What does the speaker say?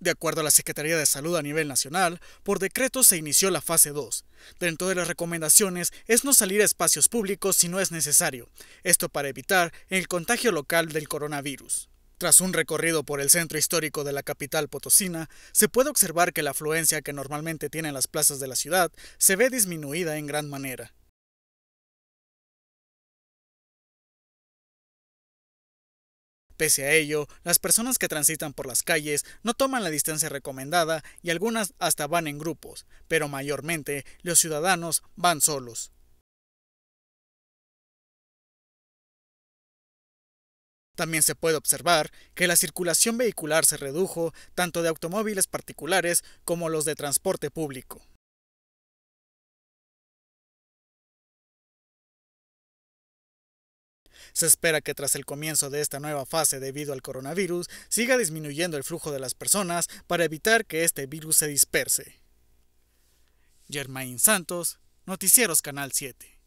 De acuerdo a la Secretaría de Salud a nivel nacional, por decreto se inició la fase 2. Dentro de las recomendaciones es no salir a espacios públicos si no es necesario, esto para evitar el contagio local del coronavirus. Tras un recorrido por el centro histórico de la capital potosina, se puede observar que la afluencia que normalmente tienen las plazas de la ciudad se ve disminuida en gran manera. Pese a ello, las personas que transitan por las calles no toman la distancia recomendada y algunas hasta van en grupos, pero mayormente los ciudadanos van solos. También se puede observar que la circulación vehicular se redujo tanto de automóviles particulares como los de transporte público. Se espera que tras el comienzo de esta nueva fase debido al coronavirus siga disminuyendo el flujo de las personas para evitar que este virus se disperse. Germain Santos, Noticieros Canal 7.